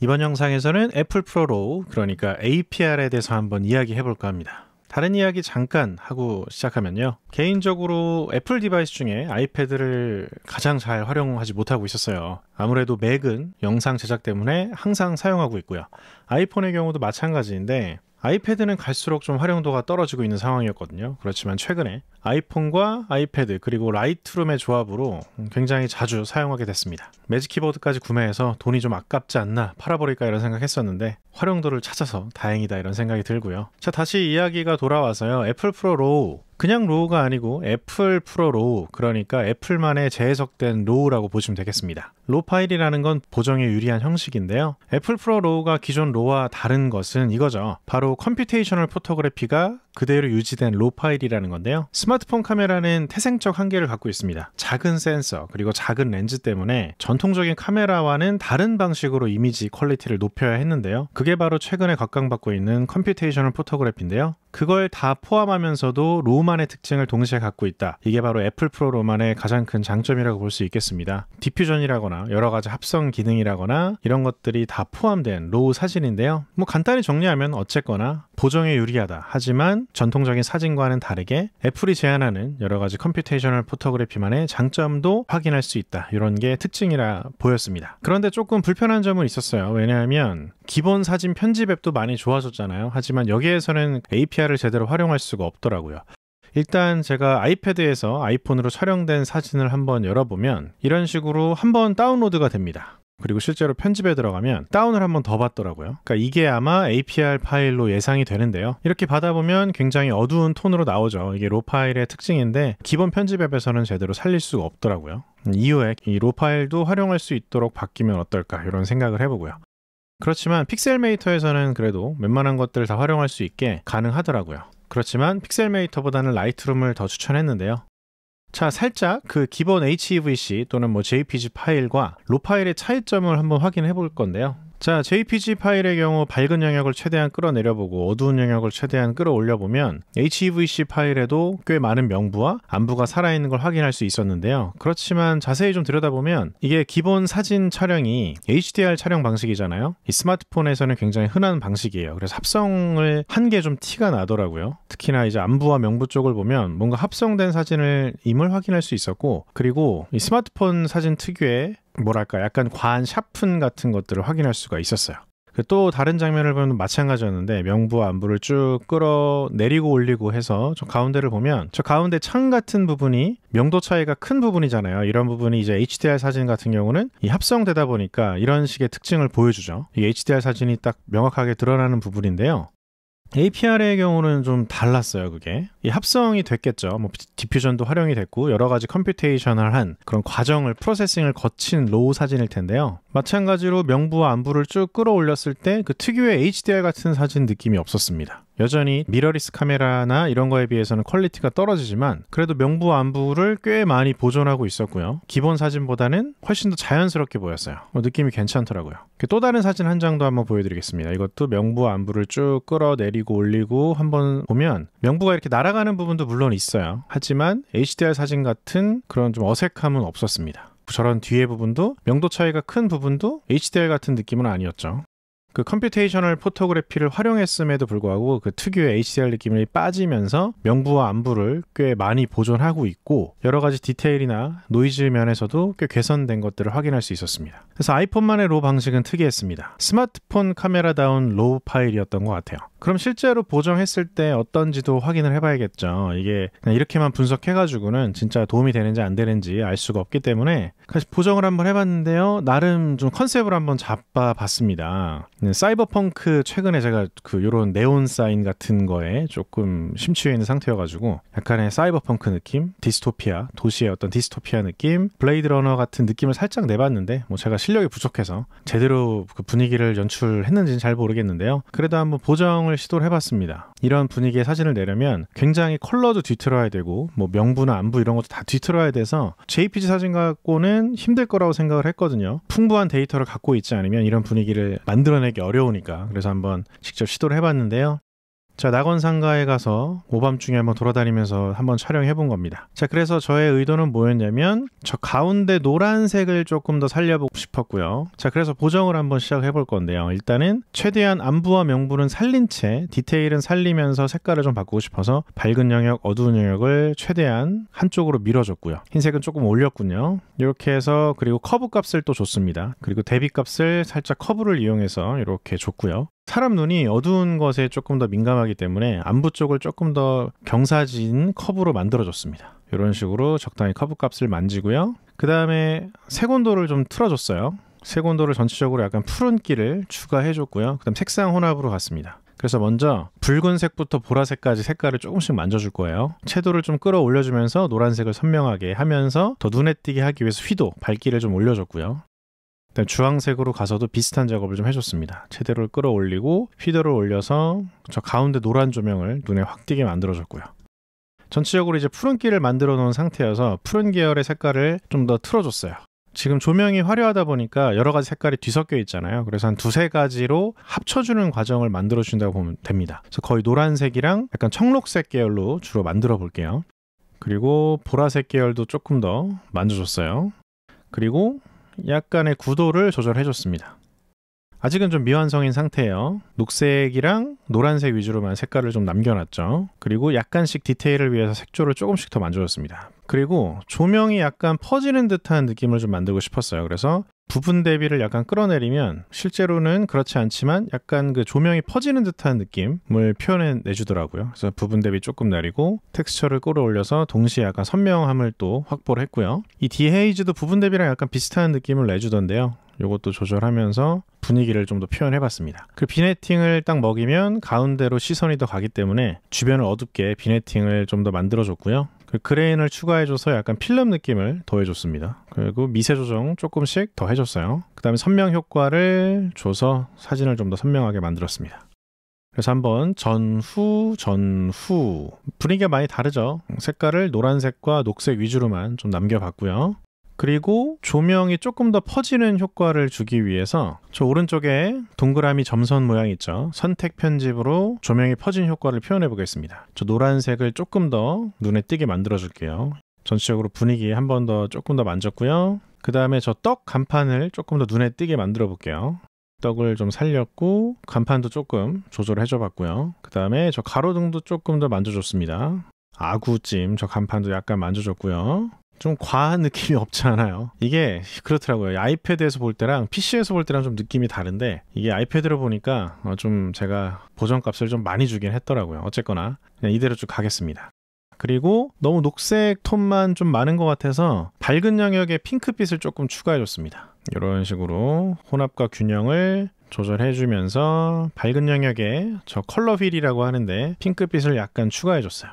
이번 영상에서는 애플 프로로 그러니까 APR에 대해서 한번 이야기해 볼까 합니다. 다른 이야기 잠깐 하고 시작하면요. 개인적으로 애플 디바이스 중에 아이패드를 가장 잘 활용하지 못하고 있었어요. 아무래도 맥은 영상 제작 때문에 항상 사용하고 있고요. 아이폰의 경우도 마찬가지인데 아이패드는 갈수록 좀 활용도가 떨어지고 있는 상황이었거든요. 그렇지만 최근에 아이폰과 아이패드 그리고 라이트룸의 조합으로 굉장히 자주 사용하게 됐습니다. 매직 키보드까지 구매해서 돈이 좀 아깝지 않나 팔아버릴까 이런 생각했었는데 활용도를 찾아서 다행이다 이런 생각이 들고요. 자 다시 이야기가 돌아와서요. 애플 프로 로우 그냥 로우가 아니고 애플 프로 로우, 그러니까 애플만의 재해석된 로우라고 보시면 되겠습니다. 로 파일이라는 건 보정에 유리한 형식인데요. 애플 프로 로우가 기존 로우와 다른 것은 이거죠. 바로 컴퓨테이셔널 포토그래피가 그대로 유지된 로 파일이라는 건데요. 스마트폰 카메라는 태생적 한계를 갖고 있습니다. 작은 센서 그리고 작은 렌즈 때문에 전통적인 카메라와는 다른 방식으로 이미지 퀄리티를 높여야 했는데요. 그게 바로 최근에 각광받고 있는 컴퓨테이셔널 포토그래피인데요. 그걸 다 포함하면서도 로만의 우 특징을 동시에 갖고 있다. 이게 바로 애플 프로 로만의 가장 큰 장점이라고 볼 수 있겠습니다. 디퓨전이라거나 여러 가지 합성 기능이라거나 이런 것들이 다 포함된 로우 사진인데요. 뭐 간단히 정리하면 어쨌거나 보정에 유리하다. 하지만 전통적인 사진과는 다르게 애플이 제안하는 여러 가지 컴퓨테이셔널 포토그래피만의 장점도 확인할 수 있다. 이런 게 특징이라 보였습니다. 그런데 조금 불편한 점은 있었어요. 왜냐하면 기본 사진 편집 앱도 많이 좋아졌잖아요. 하지만 여기에서는 API를 제대로 활용할 수가 없더라고요. 일단 제가 아이패드에서 아이폰으로 촬영된 사진을 한번 열어보면 이런 식으로 한번 다운로드가 됩니다. 그리고 실제로 편집에 들어가면 다운을 한 번 더 받더라고요. 그러니까 이게 아마 APR 파일로 예상이 되는데요. 이렇게 받아보면 굉장히 어두운 톤으로 나오죠. 이게 로 파일의 특징인데 기본 편집 앱에서는 제대로 살릴 수가 없더라고요. 이후에 이 로 파일도 활용할 수 있도록 바뀌면 어떨까 이런 생각을 해보고요. 그렇지만 픽셀메이터에서는 그래도 웬만한 것들을 다 활용할 수 있게 가능하더라고요. 그렇지만 픽셀메이터보다는 라이트룸을 더 추천했는데요. 자, 살짝 그 기본 HEVC 또는 뭐 JPG 파일과 로 파일의 차이점을 한번 확인해 볼 건데요. 자, JPG 파일의 경우 밝은 영역을 최대한 끌어내려보고 어두운 영역을 최대한 끌어올려보면 HEVC 파일에도 꽤 많은 명부와 안부가 살아있는 걸 확인할 수 있었는데요. 그렇지만 자세히 좀 들여다보면 이게 기본 사진 촬영이 HDR 촬영 방식이잖아요. 이 스마트폰에서는 굉장히 흔한 방식이에요. 그래서 합성을 한 게 좀 티가 나더라고요. 특히나 이제 안부와 명부 쪽을 보면 뭔가 합성된 사진을 임을 확인할 수 있었고 그리고 이 스마트폰 사진 특유의 뭐랄까 약간 과한 샤픈 같은 것들을 확인할 수가 있었어요. 그 또 다른 장면을 보면 마찬가지였는데 명부와 안부를 쭉 끌어내리고 올리고 해서 저 가운데를 보면 저 가운데 창 같은 부분이 명도 차이가 큰 부분이잖아요. 이런 부분이 이제 HDR 사진 같은 경우는 이 합성되다 보니까 이런 식의 특징을 보여주죠. 이 HDR 사진이 딱 명확하게 드러나는 부분인데요. APR의 경우는 좀 달랐어요, 그게. 이 합성이 됐겠죠. 뭐 디퓨전도 활용이 됐고 여러 가지 컴퓨테이셔널한 그런 과정을 프로세싱을 거친 로우 사진일 텐데요. 마찬가지로 명부와 안부를 쭉 끌어올렸을 때 그 특유의 HDR 같은 사진 느낌이 없었습니다. 여전히 미러리스 카메라나 이런 거에 비해서는 퀄리티가 떨어지지만 그래도 명부 안부를 꽤 많이 보존하고 있었고요. 기본 사진보다는 훨씬 더 자연스럽게 보였어요. 어, 느낌이 괜찮더라고요. 그 또 다른 사진 한 장도 한번 보여드리겠습니다. 이것도 명부 안부를 쭉 끌어내리고 올리고 한번 보면 명부가 이렇게 날아가는 부분도 물론 있어요. 하지만 HDR 사진 같은 그런 좀 어색함은 없었습니다. 저런 뒤에 부분도 명도 차이가 큰 부분도 HDR 같은 느낌은 아니었죠. 그 컴퓨테이셔널 포토그래피를 활용했음에도 불구하고 그 특유의 HDR 느낌이 빠지면서 명부와 안부를 꽤 많이 보존하고 있고 여러 가지 디테일이나 노이즈 면에서도 꽤 개선된 것들을 확인할 수 있었습니다. 그래서 아이폰만의 로 방식은 특이했습니다. 스마트폰 카메라다운 로우 파일이었던 것 같아요. 그럼 실제로 보정했을 때 어떤지도 확인을 해봐야겠죠. 이게 그냥 이렇게만 분석해가지고는 진짜 도움이 되는지 안 되는지 알 수가 없기 때문에 사실 보정을 한번 해봤는데요. 나름 좀 컨셉을 한번 잡아봤습니다. 네, 사이버펑크 최근에 제가 그 요런 네온 사인 같은 거에 조금 심취해 있는 상태여가지고 약간의 사이버펑크 느낌, 디스토피아, 도시의 어떤 디스토피아 느낌, 블레이드러너 같은 느낌을 살짝 내봤는데 뭐 제가 실력이 부족해서 제대로 그 분위기를 연출했는지는 잘 모르겠는데요. 그래도 한번 보정을 사진을 시도를 해봤습니다. 이런 분위기의 사진을 내려면 굉장히 컬러도 뒤틀어야 되고 뭐 명부나 안부 이런 것도 다 뒤틀어야 돼서 JPG 사진 갖고는 힘들 거라고 생각을 했거든요. 풍부한 데이터를 갖고 있지 않으면 이런 분위기를 만들어내기 어려우니까 그래서 한번 직접 시도를 해봤는데요. 자, 낙원 상가에 가서 오밤중에 한번 돌아다니면서 한번 촬영해 본 겁니다. 자, 그래서 저의 의도는 뭐였냐면 저 가운데 노란색을 조금 더 살려보고 싶었고요. 자, 그래서 보정을 한번 시작해 볼 건데요. 일단은 최대한 안부와 명분은 살린 채 디테일은 살리면서 색깔을 좀 바꾸고 싶어서 밝은 영역, 어두운 영역을 최대한 한쪽으로 밀어줬고요. 흰색은 조금 올렸군요. 이렇게 해서 그리고 커브 값을 또 줬습니다. 그리고 대비 값을 살짝 커브를 이용해서 이렇게 줬고요. 사람 눈이 어두운 것에 조금 더 민감하기 때문에 안부 쪽을 조금 더 경사진 커브로 만들어줬습니다. 이런 식으로 적당히 커브 값을 만지고요. 그 다음에 색온도를 좀 틀어줬어요. 색온도를 전체적으로 약간 푸른기를 추가해줬고요. 그 다음 색상 혼합으로 갔습니다. 그래서 먼저 붉은색부터 보라색까지 색깔을 조금씩 만져줄 거예요. 채도를 좀 끌어올려주면서 노란색을 선명하게 하면서 더 눈에 띄게 하기 위해서 휘도, 밝기를 좀 올려줬고요. 주황색으로 가서도 비슷한 작업을 좀 해줬습니다. 최대로 끌어올리고 피더를 올려서 저 가운데 노란 조명을 눈에 확 띄게 만들어줬고요. 전체적으로 이제 푸른기를 만들어 놓은 상태여서 푸른 계열의 색깔을 좀 더 틀어줬어요. 지금 조명이 화려하다 보니까 여러 가지 색깔이 뒤섞여 있잖아요. 그래서 한 두세 가지로 합쳐주는 과정을 만들어 준다고 보면 됩니다. 그래서 거의 노란색이랑 약간 청록색 계열로 주로 만들어 볼게요. 그리고 보라색 계열도 조금 더 만져줬어요. 그리고 약간의 구도를 조절해 줬습니다. 아직은 좀 미완성인 상태예요. 녹색이랑 노란색 위주로만 색깔을 좀 남겨놨죠. 그리고 약간씩 디테일을 위해서 색조를 조금씩 더 만져줬습니다. 그리고 조명이 약간 퍼지는 듯한 느낌을 좀 만들고 싶었어요. 그래서 부분 대비를 약간 끌어내리면 실제로는 그렇지 않지만 약간 그 조명이 퍼지는 듯한 느낌을 표현해 내주더라고요. 그래서 부분 대비 조금 내리고 텍스처를 끌어올려서 동시에 약간 선명함을 또 확보를 했고요. 이 디헤이즈도 부분 대비랑 약간 비슷한 느낌을 내주던데요. 요것도 조절하면서 분위기를 좀 더 표현해봤습니다. 그 비네팅을 딱 먹이면 가운데로 시선이 더 가기 때문에 주변을 어둡게 비네팅을 좀 더 만들어줬고요. 그 그레인을 추가해줘서 약간 필름 느낌을 더해줬습니다. 그리고 미세 조정 조금씩 더 해줬어요. 그 다음에 선명 효과를 줘서 사진을 좀 더 선명하게 만들었습니다. 그래서 한번 전후 전후 분위기가 많이 다르죠 색깔을 노란색과 녹색 위주로만 좀 남겨봤고요 그리고 조명이 조금 더 퍼지는 효과를 주기 위해서 저 오른쪽에 동그라미 점선 모양 있죠. 선택 편집으로 조명이 퍼진 효과를 표현해 보겠습니다. 저 노란색을 조금 더 눈에 띄게 만들어 줄게요. 전체적으로 분위기 한번 더 조금 더 만졌고요. 그 다음에 저 떡 간판을 조금 더 눈에 띄게 만들어 볼게요. 떡을 좀 살렸고 간판도 조금 조절해 줘 봤고요. 그 다음에 저 가로등도 조금 더 만져줬습니다. 아구찜 저 간판도 약간 만져줬고요. 좀 과한 느낌이 없지 않아요. 이게 그렇더라고요. 아이패드에서 볼 때랑 PC에서 볼 때랑 좀 느낌이 다른데 이게 아이패드로 보니까 어, 좀 제가 보정값을 좀 많이 주긴 했더라고요. 어쨌거나 그냥 이대로 쭉 가겠습니다. 그리고 너무 녹색 톤만 좀 많은 것 같아서 밝은 영역에 핑크빛을 조금 추가해줬습니다. 이런 식으로 혼합과 균형을 조절해주면서 밝은 영역에 저 컬러 휠이라고 하는데 핑크빛을 약간 추가해줬어요.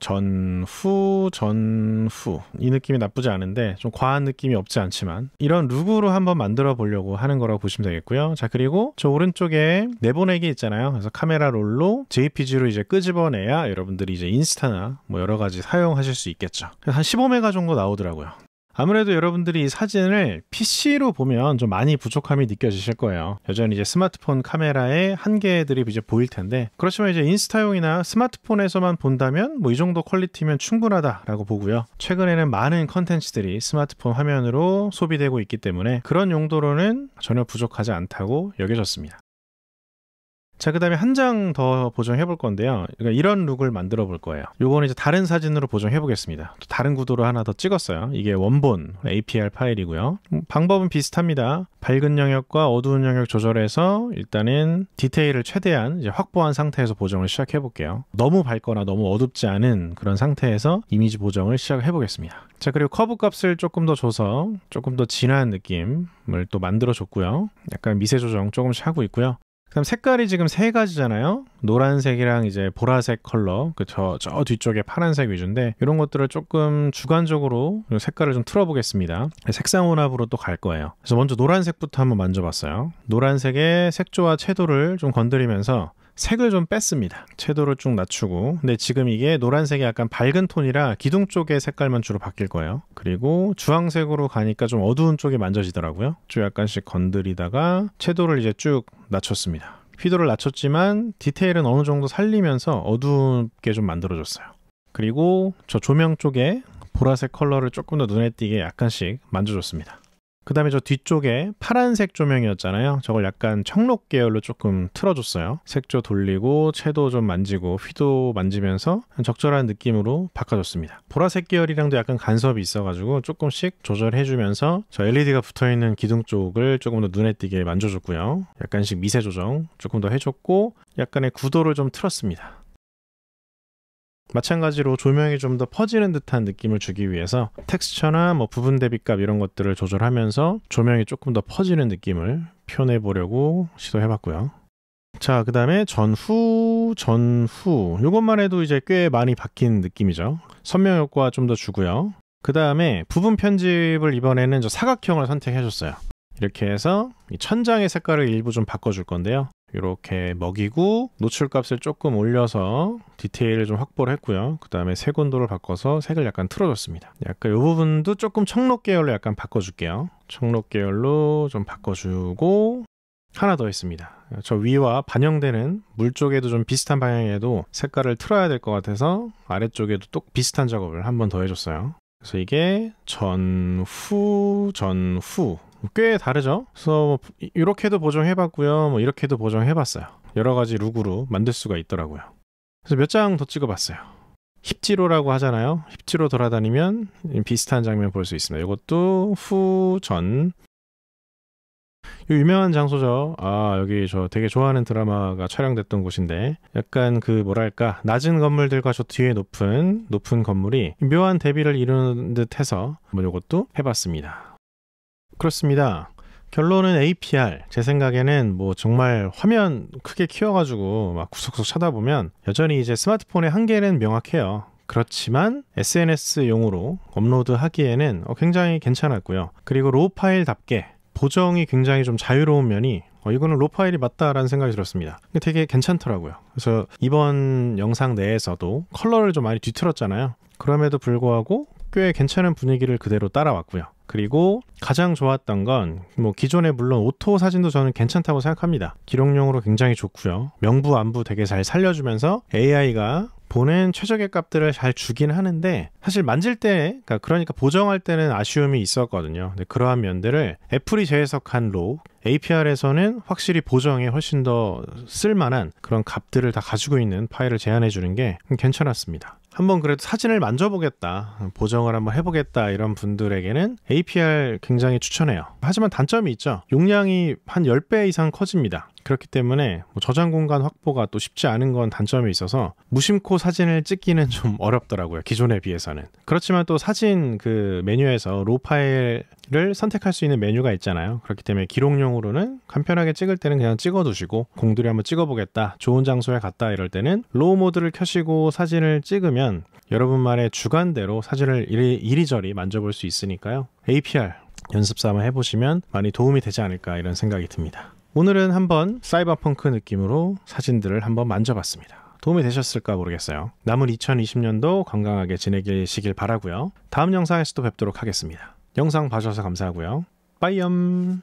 전후 전후 이 느낌이 나쁘지 않은데 좀 과한 느낌이 없지 않지만 이런 룩으로 한번 만들어 보려고 하는 거라고 보시면 되겠고요 자 그리고 저 오른쪽에 내보내기 있잖아요 그래서 카메라 롤로 JPG로 이제 끄집어내야 여러분들이 이제 인스타나 뭐 여러 가지 사용하실 수 있겠죠 한 15메가 정도 나오더라고요 아무래도 여러분들이 이 사진을 PC로 보면 좀 많이 부족함이 느껴지실 거예요. 여전히 이제 스마트폰 카메라의 한계들이 이제 보일 텐데 그렇지만 이제 인스타용이나 스마트폰에서만 본다면 뭐 이 정도 퀄리티면 충분하다라고 보고요. 최근에는 많은 컨텐츠들이 스마트폰 화면으로 소비되고 있기 때문에 그런 용도로는 전혀 부족하지 않다고 여겨졌습니다. 자, 그 다음에 한 장 더 보정해 볼 건데요. 그러니까 이런 룩을 만들어 볼 거예요. 요거는 이제 다른 사진으로 보정해 보겠습니다. 다른 구도로 하나 더 찍었어요. 이게 원본 APR 파일이고요. 음, 방법은 비슷합니다. 밝은 영역과 어두운 영역 조절해서 일단은 디테일을 최대한 확보한 상태에서 보정을 시작해 볼게요. 너무 밝거나 너무 어둡지 않은 그런 상태에서 이미지 보정을 시작해 보겠습니다. 자, 그리고 커브 값을 조금 더 줘서 조금 더 진한 느낌을 또 만들어 줬고요. 약간 미세 조정 조금씩 하고 있고요. 그럼 색깔이 지금 세 가지잖아요. 노란색이랑 이제 보라색 컬러, 그저저 저 뒤쪽에 파란색 위주인데 이런 것들을 조금 주관적으로 색깔을 좀 틀어보겠습니다. 색상 혼합으로 또 갈 거예요. 그래서 먼저 노란색부터 한번 만져봤어요. 노란색의 색조와 채도를 좀 건드리면서 색을 좀 뺐습니다. 채도를 쭉 낮추고 근데 지금 이게 노란색이 약간 밝은 톤이라 기둥 쪽의 색깔만 주로 바뀔 거예요. 그리고 주황색으로 가니까 좀 어두운 쪽이 만져지더라고요. 쭉 약간씩 건드리다가 채도를 이제 쭉 낮췄습니다. 휘도를 낮췄지만 디테일은 어느 정도 살리면서 어두운게 좀만들어줬어요 그리고 저 조명 쪽에 보라색 컬러를 조금 더 눈에 띄게 약간씩 만져줬습니다. 그 다음에 저 뒤쪽에 파란색 조명이었잖아요. 저걸 약간 청록 계열로 조금 틀어줬어요. 색조 돌리고 채도 좀 만지고 휘도 만지면서 적절한 느낌으로 바꿔줬습니다. 보라색 계열이랑도 약간 간섭이 있어가지고 조금씩 조절해주면서 저 LED가 붙어있는 기둥 쪽을 조금 더 눈에 띄게 만져줬고요. 약간씩 미세 조정 조금 더 해줬고 약간의 구도를 좀 틀었습니다. 마찬가지로 조명이 좀 더 퍼지는 듯한 느낌을 주기 위해서 텍스처나 뭐 부분 대비값 이런 것들을 조절하면서 조명이 조금 더 퍼지는 느낌을 표현해 보려고 시도해 봤고요. 자, 그 다음에 전후, 전후. 이것만 해도 이제 꽤 많이 바뀐 느낌이죠. 선명 효과 좀 더 주고요. 그 다음에 부분 편집을 이번에는 저 사각형을 선택해줬어요. 이렇게 해서 천장의 색깔을 일부 좀 바꿔줄 건데요. 이렇게 먹이고 노출값을 조금 올려서 디테일을 좀 확보를 했고요. 그 다음에 색온도를 바꿔서 색을 약간 틀어줬습니다. 약간 이 부분도 조금 청록 계열로 약간 바꿔줄게요. 청록 계열로 좀 바꿔주고 하나 더 했습니다. 저 위와 반영되는 물 쪽에도 좀 비슷한 방향에도 색깔을 틀어야 될 것 같아서 아래쪽에도 또 비슷한 작업을 한번더 해줬어요. 그래서 이게 전후 전후 꽤 다르죠. 그래서 뭐 이렇게도 보정해봤고요, 뭐 이렇게도 보정해봤어요. 여러 가지 룩으로 만들 수가 있더라고요. 그래서 몇 장 더 찍어봤어요. 힙지로라고 하잖아요. 힙지로 돌아다니면 비슷한 장면 볼 수 있습니다. 이것도 후전 유명한 장소죠. 아, 여기 저 되게 좋아하는 드라마가 촬영됐던 곳인데, 약간 그 뭐랄까, 낮은 건물들과 저 뒤에 높은, 높은 건물이 묘한 대비를 이루는 듯 해서, 뭐 요것도 해봤습니다. 그렇습니다. 결론은 APR 제 생각에는 뭐 정말 화면 크게 키워가지고 막 구석구석 찾아보면 여전히 이제 스마트폰의 한계는 명확해요. 그렇지만 SNS용으로 업로드하기에는 어, 굉장히 괜찮았고요. 그리고 로 파일답게 보정이 굉장히 좀 자유로운 면이 어, 이거는 로 파일이 맞다라는 생각이 들었습니다. 되게 괜찮더라고요. 그래서 이번 영상 내에서도 컬러를 좀 많이 뒤틀었잖아요. 그럼에도 불구하고 꽤 괜찮은 분위기를 그대로 따라왔고요. 그리고 가장 좋았던 건 뭐 기존에 물론 오토 사진도 저는 괜찮다고 생각합니다. 기록용으로 굉장히 좋고요. 명부 안부 되게 잘 살려주면서 AI가 보낸 최적의 값들을 잘 주긴 하는데 사실 만질 때 그러니까, 그러니까 보정할 때는 아쉬움이 있었거든요. 근데 그러한 면들을 애플이 재해석한 로 APR에서는 확실히 보정에 훨씬 더 쓸만한 그런 값들을 다 가지고 있는 파일을 제안해 주는 게 괜찮았습니다. 한번 그래도 사진을 만져보겠다, 보정을 한번 해보겠다 이런 분들에게는 APR 굉장히 추천해요. 하지만 단점이 있죠. 용량이 한 10배 이상 커집니다. 그렇기 때문에 뭐 저장 공간 확보가 또 쉽지 않은 건 단점이 있어서 무심코 사진을 찍기는 좀 어렵더라고요. 기존에 비해서는. 그렇지만 또 사진 그 메뉴에서 로 파일을 선택할 수 있는 메뉴가 있잖아요. 그렇기 때문에 기록용으로는 간편하게 찍을 때는 그냥 찍어 두시고 공들이 한번 찍어 보겠다. 좋은 장소에 갔다 이럴 때는 로우 모드를 켜시고 사진을 찍으면 여러분만의 주관대로 사진을 이리, 이리저리 만져볼 수 있으니까요. APR 연습 삼아 해보시면 많이 도움이 되지 않을까 이런 생각이 듭니다. 오늘은 한번 사이버펑크 느낌으로 사진들을 한번 만져봤습니다. 도움이 되셨을까 모르겠어요. 남은 2020년도 건강하게 지내시길 바라고요. 다음 영상에서 도 뵙도록 하겠습니다. 영상 봐주셔서 감사하고요. 빠이염